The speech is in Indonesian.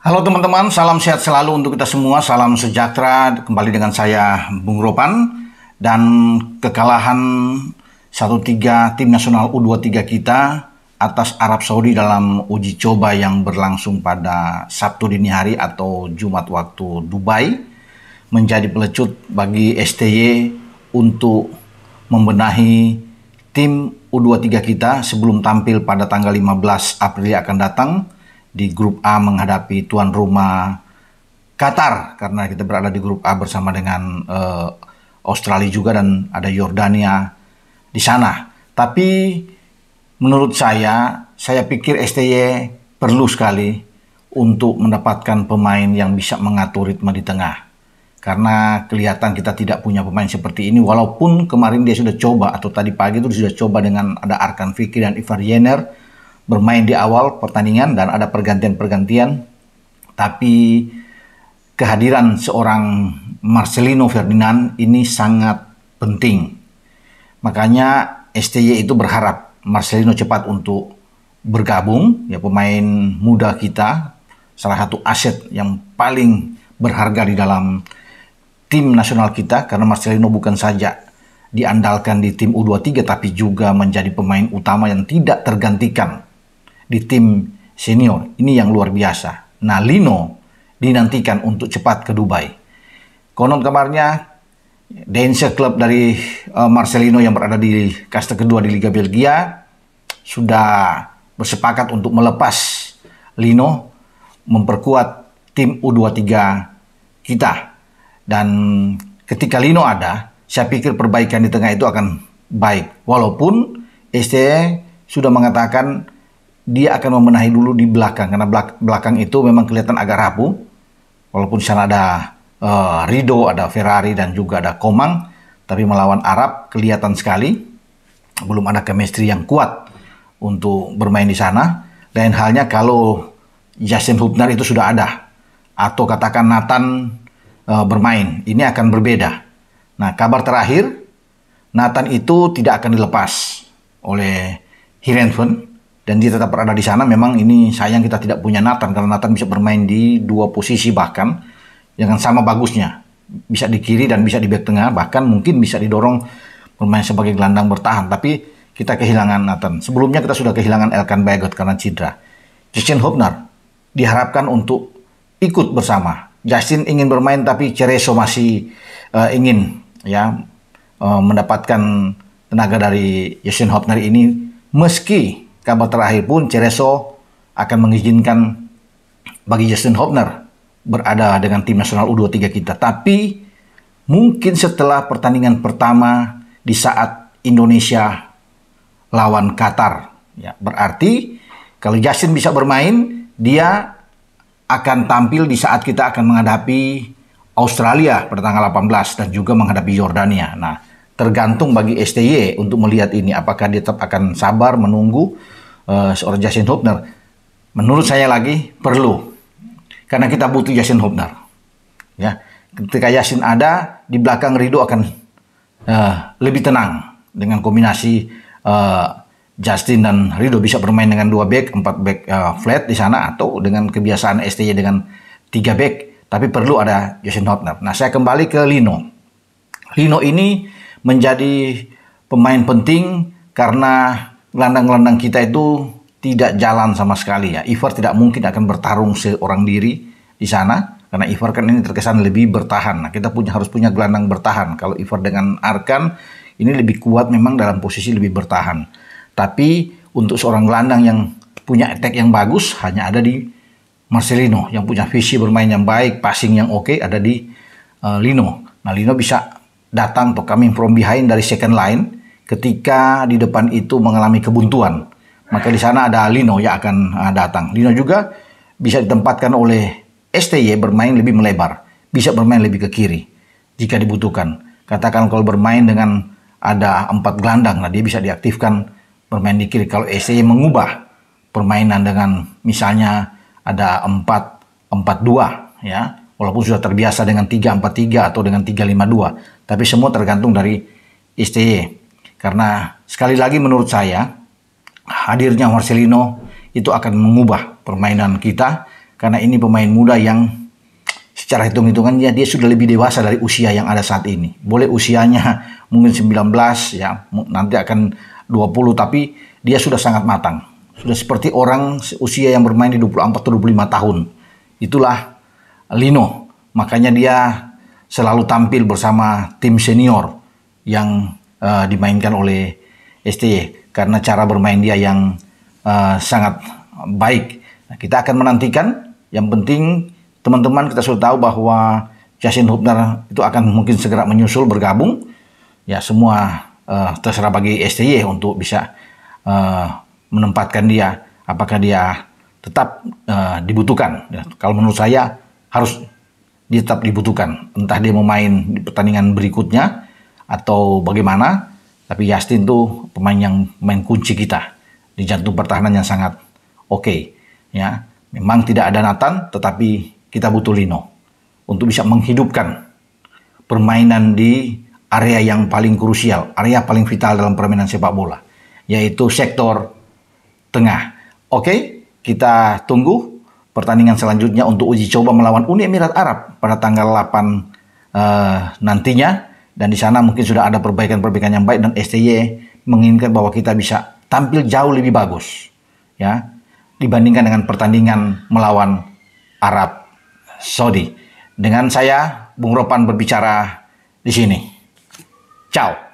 Halo teman-teman, salam sehat selalu untuk kita semua, salam sejahtera. Kembali dengan saya Bung Ropan dan kekalahan 1-3 tim nasional U23 kita atas Arab Saudi dalam uji coba yang berlangsung pada Sabtu dini hari atau Jumat waktu Dubai menjadi pelecut bagi STY untuk membenahi tim U23 kita sebelum tampil pada tanggal 15 April yang akan datang di grup A menghadapi tuan rumah Qatar karena kita berada di grup A bersama dengan uh, Australia juga dan ada Yordania di sana. Tapi menurut saya, saya pikir STY perlu sekali untuk mendapatkan pemain yang bisa mengatur ritme di tengah. Karena kelihatan kita tidak punya pemain seperti ini, walaupun kemarin dia sudah coba atau tadi pagi itu sudah coba dengan ada Arkan Fikri dan Ivar Yener, bermain di awal pertandingan dan ada pergantian-pergantian tapi kehadiran seorang Marcelino Ferdinand ini sangat penting. Makanya STY itu berharap Marcelino cepat untuk bergabung ya pemain muda kita salah satu aset yang paling berharga di dalam tim nasional kita karena Marcelino bukan saja diandalkan di tim U23 tapi juga menjadi pemain utama yang tidak tergantikan di tim senior. Ini yang luar biasa. Nah, Lino dinantikan untuk cepat ke Dubai. Konon kabarnya, Dense Club dari eh, Marcelino yang berada di kasta kedua di Liga Belgia sudah bersepakat untuk melepas Lino memperkuat tim U23 kita. Dan ketika Lino ada, saya pikir perbaikan di tengah itu akan baik. Walaupun STE sudah mengatakan dia akan membenahi dulu di belakang karena belakang itu memang kelihatan agak rapuh. Walaupun sana ada uh, Rido, ada Ferrari dan juga ada Komang, tapi melawan Arab kelihatan sekali belum ada chemistry yang kuat untuk bermain di sana. Lain halnya kalau Justin Hubner itu sudah ada atau katakan Nathan e, bermain, ini akan berbeda. Nah, kabar terakhir Nathan itu tidak akan dilepas oleh Hirenfen dan dia tetap berada di sana memang ini sayang kita tidak punya Nathan karena Nathan bisa bermain di dua posisi bahkan dengan sama bagusnya bisa di kiri dan bisa di back tengah bahkan mungkin bisa didorong bermain sebagai gelandang bertahan tapi kita kehilangan Nathan sebelumnya kita sudah kehilangan Elkan Bagot karena cedera Justin Hopner diharapkan untuk ikut bersama Justin ingin bermain tapi Cereso masih uh, ingin ya uh, mendapatkan tenaga dari Justin Hopner ini meski kabar terakhir pun Cereso akan mengizinkan bagi Justin Hopner berada dengan tim nasional U23 kita. Tapi mungkin setelah pertandingan pertama di saat Indonesia lawan Qatar. Ya, berarti kalau Justin bisa bermain, dia akan tampil di saat kita akan menghadapi Australia pada tanggal 18 dan juga menghadapi Jordania. Nah, tergantung bagi STY untuk melihat ini apakah dia tetap akan sabar menunggu uh, seorang Justin Hubner. Menurut saya lagi perlu karena kita butuh Justin Hubner. Ya, ketika Yasin ada di belakang rido akan uh, lebih tenang dengan kombinasi uh, Justin dan rido bisa bermain dengan dua back, empat back uh, flat di sana atau dengan kebiasaan STY dengan tiga back. Tapi perlu ada Justin Hopner. Nah, saya kembali ke Lino. Lino ini menjadi pemain penting karena gelandang-gelandang kita itu tidak jalan sama sekali ya. Ivar tidak mungkin akan bertarung seorang diri di sana karena Ivar kan ini terkesan lebih bertahan. Nah, kita punya harus punya gelandang bertahan. Kalau Ivar dengan Arkan ini lebih kuat memang dalam posisi lebih bertahan. Tapi untuk seorang gelandang yang punya attack yang bagus hanya ada di Marcelino yang punya visi bermain yang baik, passing yang oke okay, ada di uh, Lino. Nah, Lino bisa datang atau coming from behind dari second line ketika di depan itu mengalami kebuntuan. Maka di sana ada Lino yang akan ah, datang. Lino juga bisa ditempatkan oleh STY bermain lebih melebar, bisa bermain lebih ke kiri jika dibutuhkan. Katakan kalau bermain dengan ada empat gelandang, nah dia bisa diaktifkan bermain di kiri. Kalau STY mengubah permainan dengan misalnya ada empat empat dua ya walaupun sudah terbiasa dengan 343 atau dengan 352, tapi semua tergantung dari STY. Karena sekali lagi menurut saya hadirnya Marcelino itu akan mengubah permainan kita karena ini pemain muda yang secara hitung-hitungannya dia sudah lebih dewasa dari usia yang ada saat ini. Boleh usianya mungkin 19 ya, nanti akan 20 tapi dia sudah sangat matang. Sudah seperti orang usia yang bermain di 24 atau 25 tahun. Itulah Lino. Makanya dia selalu tampil bersama tim senior yang uh, dimainkan oleh STY karena cara bermain dia yang uh, sangat baik. Nah, kita akan menantikan. Yang penting teman-teman kita sudah tahu bahwa Justin Hubner itu akan mungkin segera menyusul bergabung. Ya semua uh, terserah bagi STY untuk bisa uh, menempatkan dia. Apakah dia tetap uh, dibutuhkan? Ya, kalau menurut saya harus dia tetap dibutuhkan. Entah dia mau main di pertandingan berikutnya atau bagaimana, tapi Yastin tuh pemain yang main kunci kita di jantung pertahanan yang sangat oke. Okay, ya, memang tidak ada Nathan, tetapi kita butuh Lino untuk bisa menghidupkan permainan di area yang paling krusial, area paling vital dalam permainan sepak bola, yaitu sektor tengah. Oke, okay, kita tunggu pertandingan selanjutnya untuk uji coba melawan Uni Emirat Arab pada tanggal 8 uh, eh, nantinya dan di sana mungkin sudah ada perbaikan-perbaikan yang baik dan STY menginginkan bahwa kita bisa tampil jauh lebih bagus ya dibandingkan dengan pertandingan melawan Arab Saudi. Dengan saya Bung Ropan berbicara di sini. Ciao.